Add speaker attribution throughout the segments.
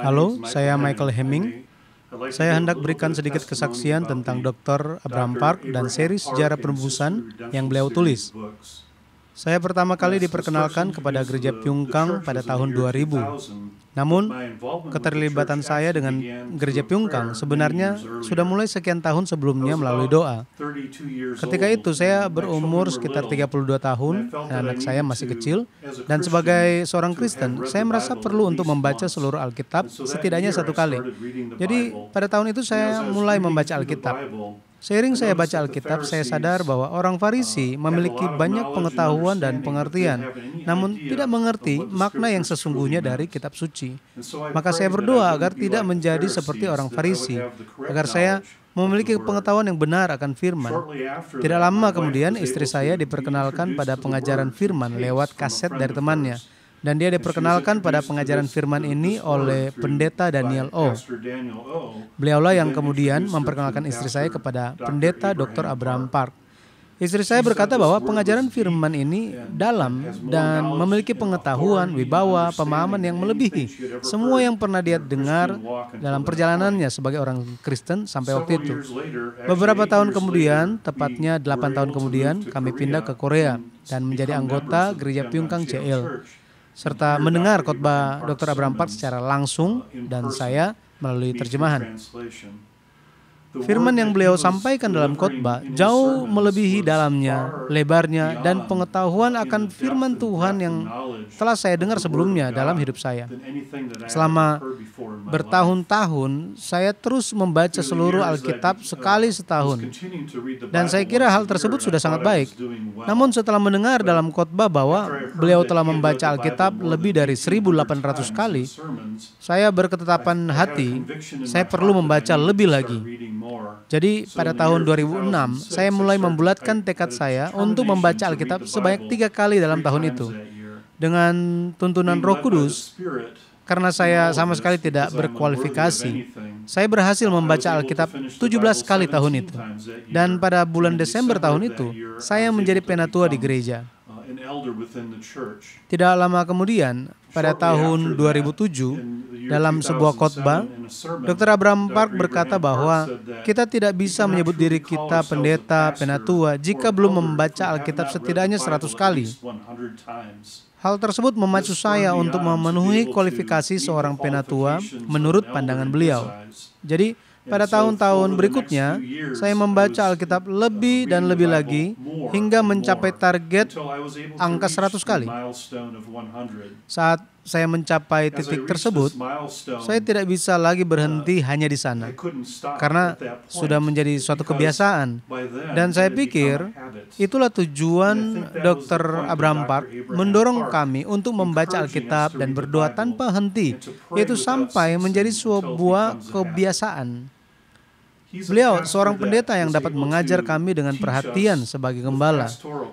Speaker 1: Halo, saya Michael Hemming. Saya hendak berikan sedikit kesaksian tentang Dr. Abraham Park dan seri sejarah penebusan yang beliau tulis. Saya pertama kali diperkenalkan kepada gereja uh, Pyongkang pada tahun 2000. Namun, keterlibatan saya dengan gereja Pyongkang sebenarnya sudah mulai sekian tahun sebelumnya melalui doa. Ketika itu saya berumur sekitar 32 tahun, dan anak saya masih kecil, dan sebagai seorang Kristen, saya merasa perlu untuk membaca seluruh Alkitab setidaknya satu kali. Jadi, pada tahun itu saya mulai membaca Alkitab. Seiring saya baca Alkitab, saya sadar bahwa orang Farisi uh, memiliki banyak pengetahuan dan pengertian, namun tidak mengerti makna yang sesungguhnya dari kitab suci. Maka saya berdoa agar tidak menjadi seperti orang Farisi, agar saya memiliki pengetahuan yang benar akan firman. Tidak lama kemudian istri saya diperkenalkan pada pengajaran firman lewat kaset dari temannya dan dia diperkenalkan pada pengajaran firman ini oleh pendeta Daniel O. Beliaulah yang kemudian memperkenalkan istri saya kepada pendeta Dr. Abraham Park. Istri saya berkata bahwa pengajaran firman ini dalam dan memiliki pengetahuan, wibawa, pemahaman yang melebihi semua yang pernah dia dengar dalam perjalanannya sebagai orang Kristen sampai waktu itu. Beberapa tahun kemudian, tepatnya delapan tahun kemudian, kami pindah ke Korea dan menjadi anggota Gereja Pyongkang CL serta mendengar khotbah Dr. Abraham Park secara langsung dan saya melalui terjemahan. Firman yang beliau sampaikan dalam khotbah jauh melebihi dalamnya, lebarnya, dan pengetahuan akan firman Tuhan yang telah saya dengar sebelumnya dalam hidup saya. Selama bertahun-tahun, saya terus membaca seluruh Alkitab uh, sekali setahun. Dan saya kira hal tersebut sudah sangat baik. Namun setelah mendengar dalam khotbah bahwa beliau telah membaca Alkitab lebih dari 1.800 kali, saya berketetapan hati, saya perlu membaca lebih lagi jadi pada tahun 2006, saya mulai membulatkan tekad saya untuk membaca Alkitab sebanyak tiga kali dalam tahun itu. Dengan tuntunan roh kudus, karena saya sama sekali tidak berkualifikasi. Saya berhasil membaca Alkitab 17 kali tahun itu. Dan pada bulan Desember tahun itu, saya menjadi penatua di gereja. Tidak lama kemudian, pada tahun 2007, dalam sebuah khotbah, Dr. Abraham Park berkata bahwa kita tidak bisa menyebut diri kita pendeta, penatua, jika belum membaca Alkitab setidaknya 100 kali. Hal tersebut memacu saya untuk memenuhi kualifikasi seorang penatua menurut pandangan beliau. Jadi, pada tahun-tahun berikutnya, saya membaca Alkitab lebih dan lebih lagi hingga mencapai target angka 100 kali. Saat saya mencapai titik tersebut, saya tidak bisa lagi berhenti uh, hanya di sana karena sudah menjadi suatu kebiasaan. Dan saya pikir itulah tujuan Dr. Abraham Park mendorong kami untuk membaca Alkitab dan berdoa tanpa henti, yaitu sampai menjadi sebuah kebiasaan. Beliau seorang pendeta yang dapat mengajar kami dengan perhatian sebagai gembala.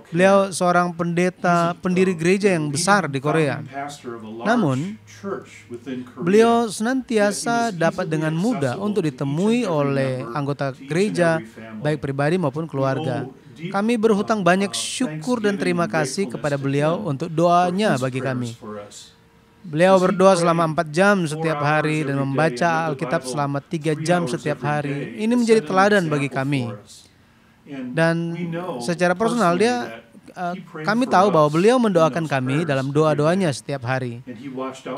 Speaker 1: Beliau seorang pendeta pendiri gereja yang besar di Korea. Namun, beliau senantiasa dapat dengan mudah untuk ditemui oleh anggota gereja, baik pribadi maupun keluarga. Kami berhutang uh, banyak syukur dan terima kasih kepada beliau untuk doanya bagi kami. Beliau berdoa selama empat jam uh, setiap hari dan membaca Alkitab selama tiga jam setiap hari. Ini menjadi teladan bagi kami. Dan secara personal dia kami tahu bahwa beliau mendoakan kami dalam doa-doanya setiap hari.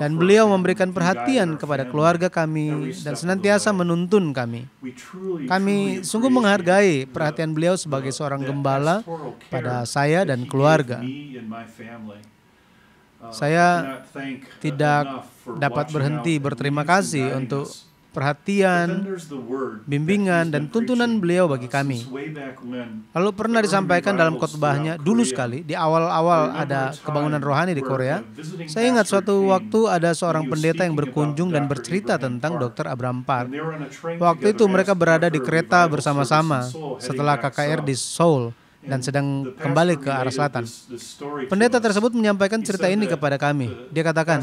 Speaker 1: Dan beliau memberikan perhatian kepada keluarga kami dan senantiasa menuntun kami. Kami sungguh menghargai perhatian beliau sebagai seorang gembala pada saya dan keluarga. Uh, Saya tidak dapat berhenti berterima kasih untuk perhatian, bimbingan, dan tuntunan beliau bagi uh, kami. Lalu pernah disampaikan dalam khotbahnya dulu sekali, di awal-awal ada kebangunan rohani di Korea. Saya ingat suatu waktu ada seorang pendeta yang berkunjung dan bercerita tentang Dr. Abraham Park. Waktu itu mereka berada di kereta bersama-sama setelah KKR di Seoul dan sedang kembali ke arah selatan. Pendeta tersebut menyampaikan cerita ini kepada kami. Dia katakan,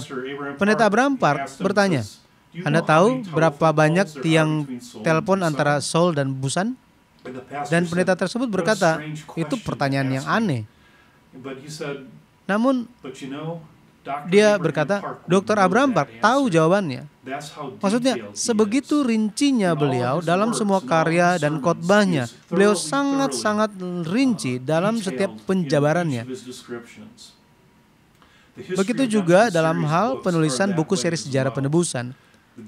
Speaker 1: Pendeta Abraham Park bertanya, Anda tahu berapa banyak tiang telepon antara Seoul dan Busan? Dan pendeta tersebut berkata, itu pertanyaan yang aneh. Namun, dia berkata, Dr. Abraham Park tahu jawabannya. Maksudnya, sebegitu rincinya beliau dalam semua karya dan khotbahnya, beliau sangat-sangat uh, rinci dalam setiap penjabarannya. Begitu juga dalam hal penulisan buku seri sejarah penebusan.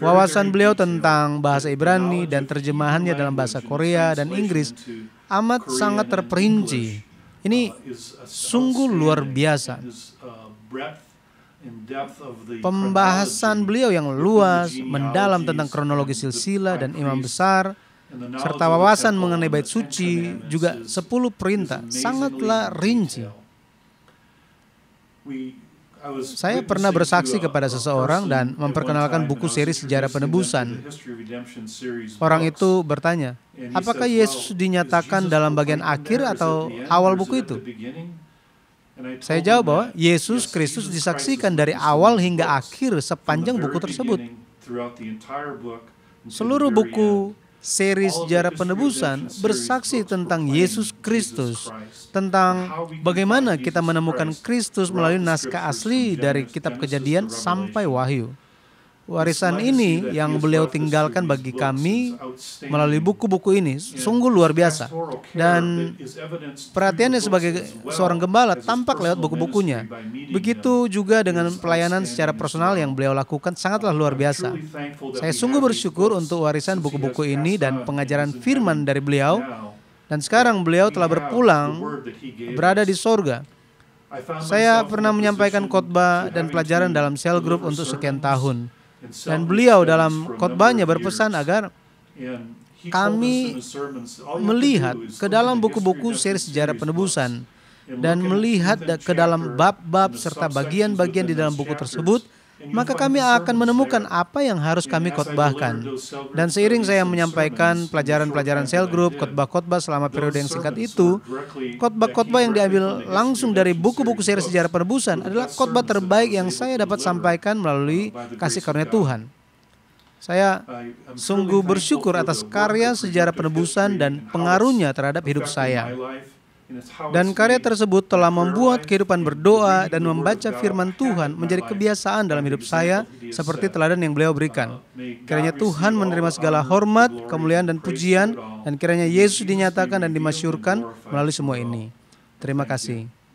Speaker 1: Wawasan beliau tentang bahasa Ibrani dan terjemahannya dalam bahasa Korea dan Inggris uh, amat sangat terperinci. Ini uh, sungguh luar biasa. Pembahasan beliau yang luas, mendalam tentang kronologi silsilah dan imam besar, serta wawasan mengenai bait suci, juga sepuluh perintah, sangatlah rinci. Saya pernah bersaksi kepada seseorang dan memperkenalkan buku seri sejarah penebusan. Orang itu bertanya, apakah Yesus dinyatakan dalam bagian akhir atau awal buku itu? Saya jawab bahwa Yesus Kristus disaksikan dari awal hingga akhir sepanjang buku tersebut. Seluruh buku seri sejarah penebusan bersaksi tentang Yesus Kristus, tentang bagaimana kita menemukan Kristus melalui naskah asli dari kitab kejadian sampai wahyu warisan ini yang beliau tinggalkan bagi kami melalui buku-buku ini sungguh luar biasa. Dan perhatiannya sebagai seorang gembala tampak lewat buku-bukunya. Begitu juga dengan pelayanan secara personal yang beliau lakukan sangatlah luar biasa. Saya sungguh bersyukur untuk warisan buku-buku ini dan pengajaran firman dari beliau. Dan sekarang beliau telah berpulang berada di sorga. Saya pernah menyampaikan khotbah dan pelajaran dalam sel group untuk sekian tahun. Dan beliau dalam khotbahnya berpesan agar kami melihat ke dalam buku-buku seri sejarah penebusan dan melihat ke dalam bab-bab serta bagian-bagian di dalam buku tersebut maka kami akan menemukan apa yang harus kami khotbahkan. Dan seiring saya menyampaikan pelajaran-pelajaran cell group, khotbah-khotbah selama periode yang singkat itu, khotbah-khotbah yang diambil langsung dari buku-buku seri sejarah penebusan adalah khotbah terbaik yang saya dapat sampaikan melalui kasih karunia Tuhan. Saya sungguh bersyukur atas karya sejarah penebusan dan pengaruhnya terhadap hidup saya. Dan karya tersebut telah membuat kehidupan berdoa dan membaca firman Tuhan menjadi kebiasaan dalam hidup saya seperti teladan yang beliau berikan. Uh, kiranya Tuhan menerima segala hormat, kemuliaan dan pujian dan kiranya Yesus dinyatakan dan dimasyurkan melalui semua ini. Terima kasih.